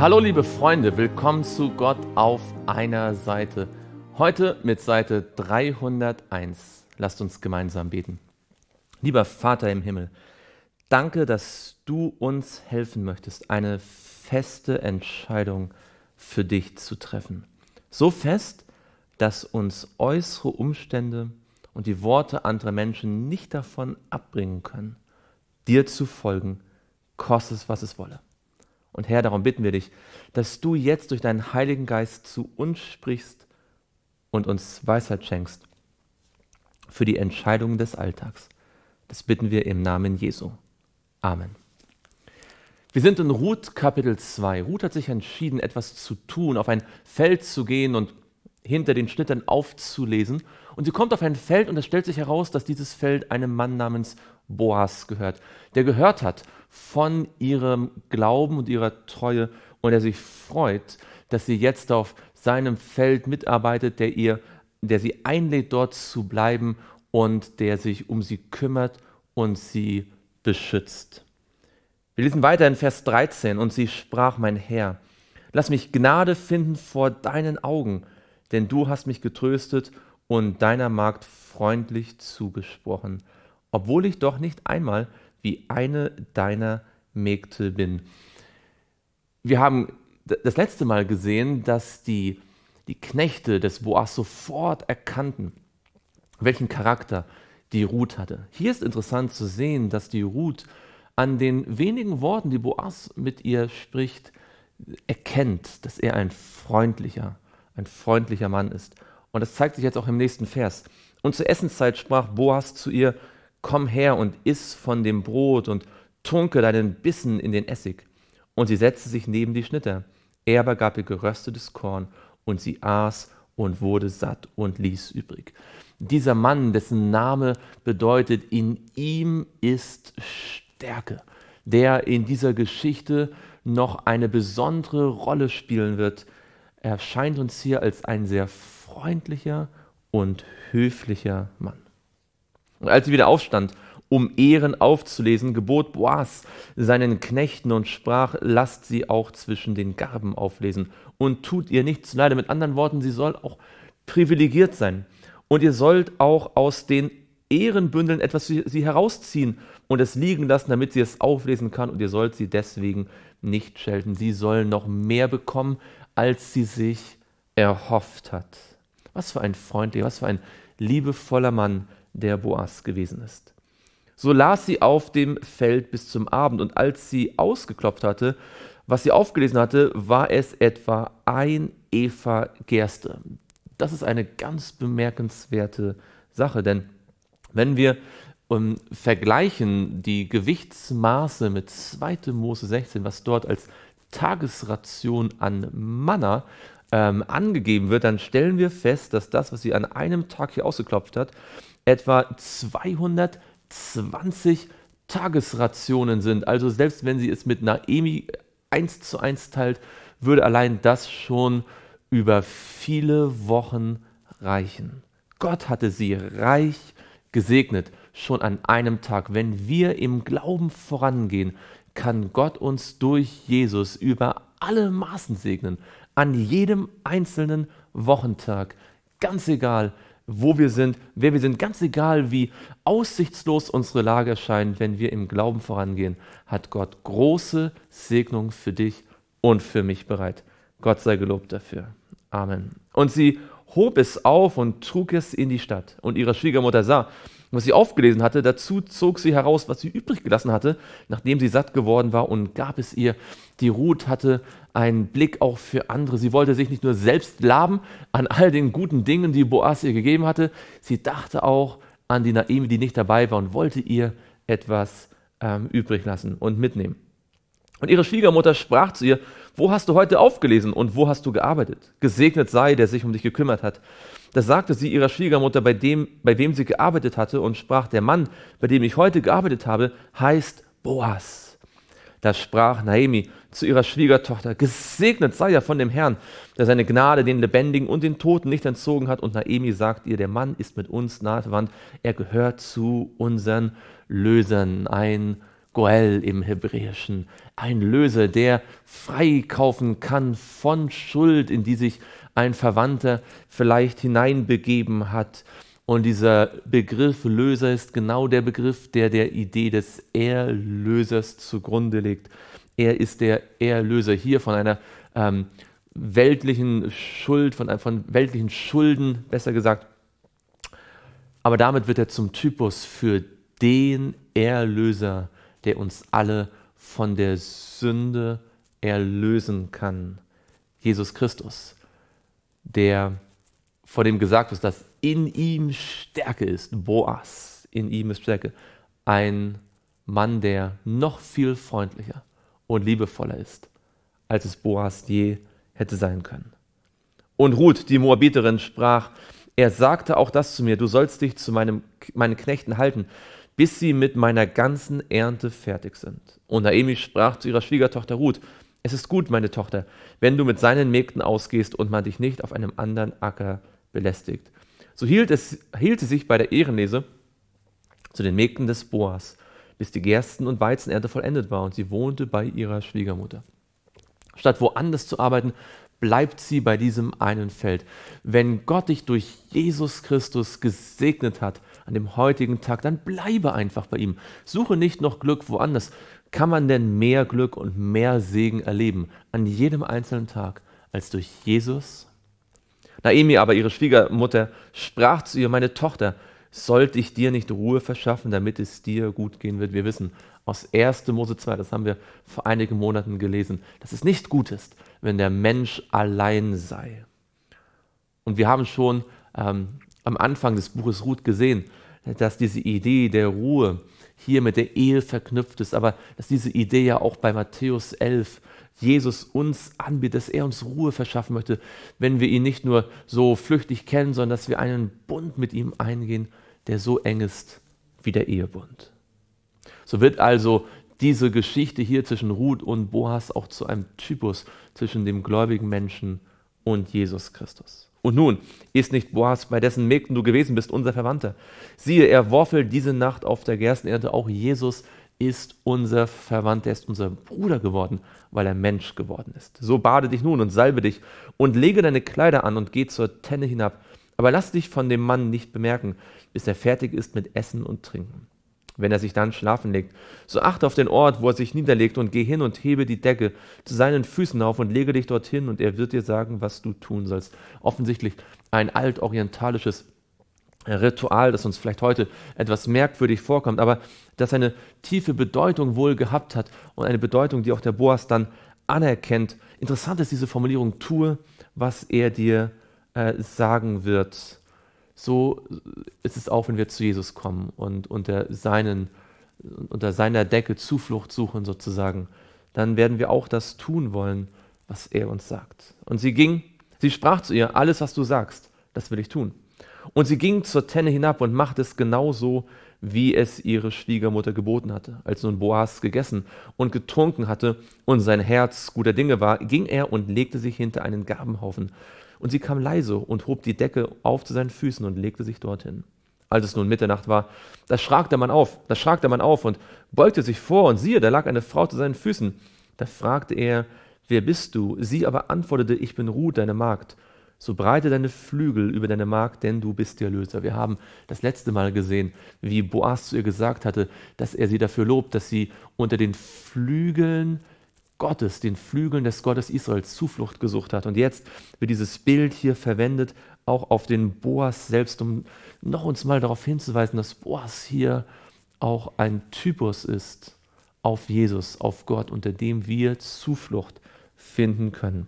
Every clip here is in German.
Hallo liebe Freunde, willkommen zu Gott auf einer Seite. Heute mit Seite 301. Lasst uns gemeinsam beten. Lieber Vater im Himmel, danke, dass du uns helfen möchtest, eine feste Entscheidung für dich zu treffen. So fest, dass uns äußere Umstände und die Worte anderer Menschen nicht davon abbringen können, dir zu folgen, kostet es, was es wolle. Und Herr, darum bitten wir dich, dass du jetzt durch deinen Heiligen Geist zu uns sprichst und uns Weisheit schenkst für die Entscheidungen des Alltags. Das bitten wir im Namen Jesu. Amen. Wir sind in Ruth Kapitel 2. Ruth hat sich entschieden, etwas zu tun, auf ein Feld zu gehen und hinter den Schnittern aufzulesen. Und sie kommt auf ein Feld und es stellt sich heraus, dass dieses Feld einem Mann namens Boas gehört, der gehört hat, von ihrem Glauben und ihrer Treue und er sich freut, dass sie jetzt auf seinem Feld mitarbeitet, der ihr, der sie einlädt, dort zu bleiben und der sich um sie kümmert und sie beschützt. Wir lesen weiter in Vers 13 und sie sprach, mein Herr, lass mich Gnade finden vor deinen Augen, denn du hast mich getröstet und deiner Magd freundlich zugesprochen, obwohl ich doch nicht einmal wie eine deiner Mägde bin. Wir haben das letzte Mal gesehen, dass die, die Knechte des Boas sofort erkannten, welchen Charakter die Ruth hatte. Hier ist interessant zu sehen, dass die Ruth an den wenigen Worten, die Boas mit ihr spricht, erkennt, dass er ein freundlicher, ein freundlicher Mann ist. Und das zeigt sich jetzt auch im nächsten Vers. Und zur Essenszeit sprach Boas zu ihr, komm her und iss von dem Brot und tunke deinen Bissen in den Essig. Und sie setzte sich neben die Schnitter. Er aber gab ihr geröstetes Korn, und sie aß und wurde satt und ließ übrig. Dieser Mann, dessen Name bedeutet, in ihm ist Stärke, der in dieser Geschichte noch eine besondere Rolle spielen wird, erscheint uns hier als ein sehr freundlicher und höflicher Mann. Und als sie wieder aufstand, um Ehren aufzulesen, gebot Boas seinen Knechten und sprach, lasst sie auch zwischen den Garben auflesen und tut ihr nichts zuleide. Mit anderen Worten, sie soll auch privilegiert sein. Und ihr sollt auch aus den Ehrenbündeln etwas für sie herausziehen und es liegen lassen, damit sie es auflesen kann. Und ihr sollt sie deswegen nicht schelten. Sie soll noch mehr bekommen, als sie sich erhofft hat. Was für ein freundlicher, was für ein liebevoller Mann der Boas gewesen ist. So las sie auf dem Feld bis zum Abend, und als sie ausgeklopft hatte, was sie aufgelesen hatte, war es etwa ein Eva Gerste. Das ist eine ganz bemerkenswerte Sache, denn wenn wir ähm, vergleichen die Gewichtsmaße mit 2. Mose 16, was dort als Tagesration an Manna ähm, angegeben wird, dann stellen wir fest, dass das, was sie an einem Tag hier ausgeklopft hat, etwa 220 Tagesrationen sind. Also selbst wenn sie es mit Naemi 1 zu 1 teilt, würde allein das schon über viele Wochen reichen. Gott hatte sie reich gesegnet, schon an einem Tag. Wenn wir im Glauben vorangehen, kann Gott uns durch Jesus über alle Maßen segnen, an jedem einzelnen Wochentag, ganz egal, wo wir sind, wer wir sind, ganz egal wie aussichtslos unsere Lage erscheint, wenn wir im Glauben vorangehen, hat Gott große Segnungen für dich und für mich bereit. Gott sei gelobt dafür. Amen. Und sie hob es auf und trug es in die Stadt. Und ihre Schwiegermutter sah, und was sie aufgelesen hatte, dazu zog sie heraus, was sie übrig gelassen hatte, nachdem sie satt geworden war und gab es ihr. Die Ruth hatte einen Blick auch für andere. Sie wollte sich nicht nur selbst laben an all den guten Dingen, die Boas ihr gegeben hatte, sie dachte auch an die Naemi, die nicht dabei war und wollte ihr etwas ähm, übrig lassen und mitnehmen. Und ihre Schwiegermutter sprach zu ihr, wo hast du heute aufgelesen und wo hast du gearbeitet? Gesegnet sei, der sich um dich gekümmert hat. Da sagte sie ihrer Schwiegermutter, bei, dem, bei wem sie gearbeitet hatte, und sprach, der Mann, bei dem ich heute gearbeitet habe, heißt Boas. Da sprach Naemi zu ihrer Schwiegertochter, gesegnet sei er von dem Herrn, der seine Gnade den Lebendigen und den Toten nicht entzogen hat. Und Naemi sagt ihr, der Mann ist mit uns nahe verwandt, er gehört zu unseren Lösern. Ein Goel im Hebräischen, ein Löser, der freikaufen kann von Schuld, in die sich ein Verwandter vielleicht hineinbegeben hat. Und dieser Begriff Löser ist genau der Begriff, der der Idee des Erlösers zugrunde legt. Er ist der Erlöser hier von einer ähm, weltlichen Schuld, von, von weltlichen Schulden, besser gesagt. Aber damit wird er zum Typus für den Erlöser, der uns alle von der Sünde erlösen kann. Jesus Christus, der vor dem gesagt ist, dass in ihm Stärke ist, Boas, in ihm ist Stärke, ein Mann, der noch viel freundlicher und liebevoller ist, als es Boas je hätte sein können. Und Ruth, die Moabiterin, sprach, er sagte auch das zu mir, du sollst dich zu meinem, meinen Knechten halten, bis sie mit meiner ganzen Ernte fertig sind. Und Naemi sprach zu ihrer Schwiegertochter Ruth, es ist gut, meine Tochter, wenn du mit seinen Mägden ausgehst und man dich nicht auf einem anderen Acker belästigt. So hielt, es, hielt sie sich bei der Ehrenlese zu den Mägden des Boas, bis die Gersten- und Weizenernte vollendet war und sie wohnte bei ihrer Schwiegermutter. Statt woanders zu arbeiten, bleibt sie bei diesem einen Feld. Wenn Gott dich durch Jesus Christus gesegnet hat, an dem heutigen Tag, dann bleibe einfach bei ihm. Suche nicht noch Glück woanders. Kann man denn mehr Glück und mehr Segen erleben an jedem einzelnen Tag als durch Jesus? Naemi aber, ihre Schwiegermutter, sprach zu ihr, meine Tochter, sollte ich dir nicht Ruhe verschaffen, damit es dir gut gehen wird? Wir wissen aus 1. Mose 2, das haben wir vor einigen Monaten gelesen, dass es nicht gut ist, wenn der Mensch allein sei. Und wir haben schon ähm, am Anfang des Buches Ruth gesehen, dass diese Idee der Ruhe hier mit der Ehe verknüpft ist, aber dass diese Idee ja auch bei Matthäus 11 Jesus uns anbietet, dass er uns Ruhe verschaffen möchte, wenn wir ihn nicht nur so flüchtig kennen, sondern dass wir einen Bund mit ihm eingehen, der so eng ist wie der Ehebund. So wird also diese Geschichte hier zwischen Ruth und Boas auch zu einem Typus zwischen dem gläubigen Menschen und Jesus Christus. Und nun, ist nicht Boas, bei dessen Mägden du gewesen bist, unser Verwandter? Siehe, er worfelt diese Nacht auf der Gerstenernte. Auch Jesus ist unser Verwandter, er ist unser Bruder geworden, weil er Mensch geworden ist. So bade dich nun und salbe dich und lege deine Kleider an und geh zur Tenne hinab. Aber lass dich von dem Mann nicht bemerken, bis er fertig ist mit Essen und Trinken wenn er sich dann schlafen legt. So achte auf den Ort, wo er sich niederlegt, und geh hin und hebe die Decke zu seinen Füßen auf und lege dich dorthin, und er wird dir sagen, was du tun sollst. Offensichtlich ein altorientalisches Ritual, das uns vielleicht heute etwas merkwürdig vorkommt, aber das eine tiefe Bedeutung wohl gehabt hat und eine Bedeutung, die auch der Boas dann anerkennt. Interessant ist diese Formulierung, tue, was er dir äh, sagen wird so ist es auch, wenn wir zu Jesus kommen und unter, seinen, unter seiner Decke Zuflucht suchen sozusagen. Dann werden wir auch das tun wollen, was er uns sagt. Und sie ging, sie sprach zu ihr, alles, was du sagst, das will ich tun. Und sie ging zur Tenne hinab und machte es genau so, wie es ihre Schwiegermutter geboten hatte. Als nun Boas gegessen und getrunken hatte und sein Herz guter Dinge war, ging er und legte sich hinter einen Gabenhaufen und sie kam leise und hob die Decke auf zu seinen Füßen und legte sich dorthin. Als es nun Mitternacht war, da schrak der Mann auf, da schrak der Mann auf und beugte sich vor, und siehe, da lag eine Frau zu seinen Füßen. Da fragte er, wer bist du? Sie aber antwortete, ich bin Ruth, deine Magd. So breite deine Flügel über deine Magd, denn du bist der Löser. Wir haben das letzte Mal gesehen, wie Boas zu ihr gesagt hatte, dass er sie dafür lobt, dass sie unter den Flügeln Gottes, den Flügeln des Gottes Israels Zuflucht gesucht hat. Und jetzt wird dieses Bild hier verwendet, auch auf den Boas selbst, um noch uns mal darauf hinzuweisen, dass Boas hier auch ein Typus ist auf Jesus, auf Gott, unter dem wir Zuflucht finden können.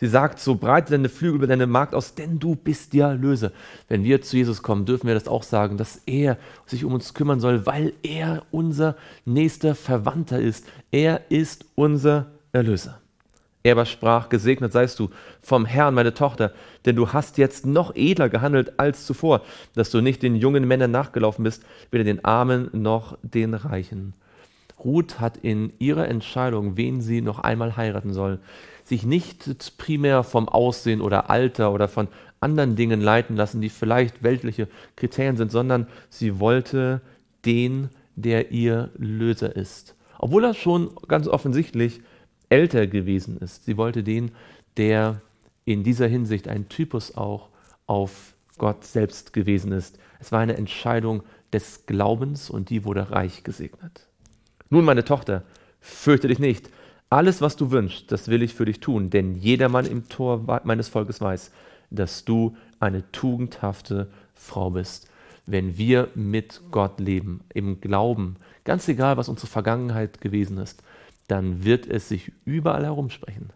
Sie sagt, so breite deine Flügel über deine Magd aus, denn du bist der Löse. Wenn wir zu Jesus kommen, dürfen wir das auch sagen, dass er sich um uns kümmern soll, weil er unser nächster Verwandter ist. Er ist unser Erlöser. Er aber sprach, gesegnet seist du vom Herrn, meine Tochter, denn du hast jetzt noch edler gehandelt als zuvor, dass du nicht den jungen Männern nachgelaufen bist, weder den Armen noch den Reichen. Ruth hat in ihrer Entscheidung, wen sie noch einmal heiraten soll, sich nicht primär vom Aussehen oder Alter oder von anderen Dingen leiten lassen, die vielleicht weltliche Kriterien sind, sondern sie wollte den, der ihr Löser ist. Obwohl er schon ganz offensichtlich älter gewesen ist. Sie wollte den, der in dieser Hinsicht ein Typus auch auf Gott selbst gewesen ist. Es war eine Entscheidung des Glaubens und die wurde reich gesegnet. Nun, meine Tochter, fürchte dich nicht. Alles, was du wünschst, das will ich für dich tun, denn jedermann im Tor meines Volkes weiß, dass du eine tugendhafte Frau bist. Wenn wir mit Gott leben, im Glauben, ganz egal, was unsere Vergangenheit gewesen ist, dann wird es sich überall herumsprechen,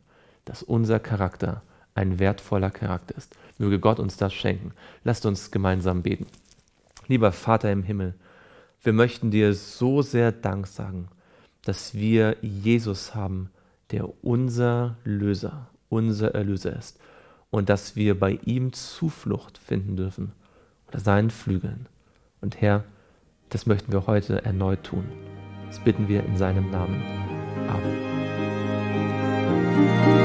dass unser Charakter ein wertvoller Charakter ist. Möge Gott uns das schenken. Lasst uns gemeinsam beten. Lieber Vater im Himmel, wir möchten dir so sehr Dank sagen, dass wir Jesus haben, der unser Löser, unser Erlöser ist und dass wir bei ihm Zuflucht finden dürfen unter seinen Flügeln. Und Herr, das möchten wir heute erneut tun. Das bitten wir in seinem Namen. Amen.